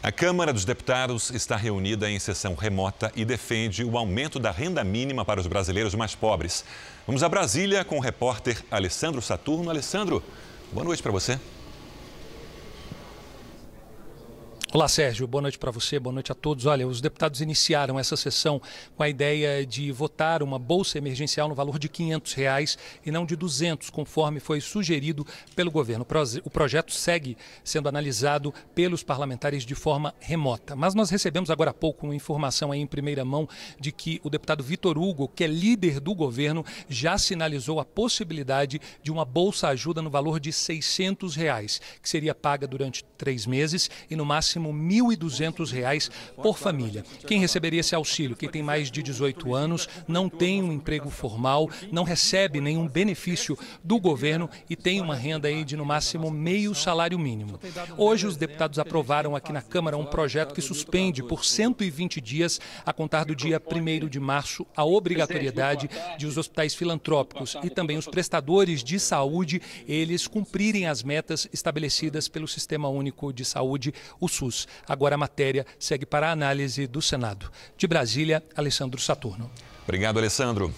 A Câmara dos Deputados está reunida em sessão remota e defende o aumento da renda mínima para os brasileiros mais pobres. Vamos a Brasília com o repórter Alessandro Saturno. Alessandro, boa noite para você. Olá, Sérgio. Boa noite para você, boa noite a todos. Olha, os deputados iniciaram essa sessão com a ideia de votar uma bolsa emergencial no valor de R$ 500 reais e não de 200, conforme foi sugerido pelo governo. O projeto segue sendo analisado pelos parlamentares de forma remota. Mas nós recebemos agora há pouco uma informação aí em primeira mão de que o deputado Vitor Hugo, que é líder do governo, já sinalizou a possibilidade de uma bolsa ajuda no valor de R$ 600, reais, que seria paga durante três meses e no máximo máximo R$ 1.200 por família. Quem receberia esse auxílio, quem tem mais de 18 anos, não tem um emprego formal, não recebe nenhum benefício do governo e tem uma renda aí de no máximo meio salário mínimo. Hoje os deputados aprovaram aqui na Câmara um projeto que suspende por 120 dias a contar do dia 1 de março a obrigatoriedade de os hospitais filantrópicos e também os prestadores de saúde eles cumprirem as metas estabelecidas pelo Sistema Único de Saúde, o SUS. Agora a matéria segue para a análise do Senado. De Brasília, Alessandro Saturno. Obrigado, Alessandro.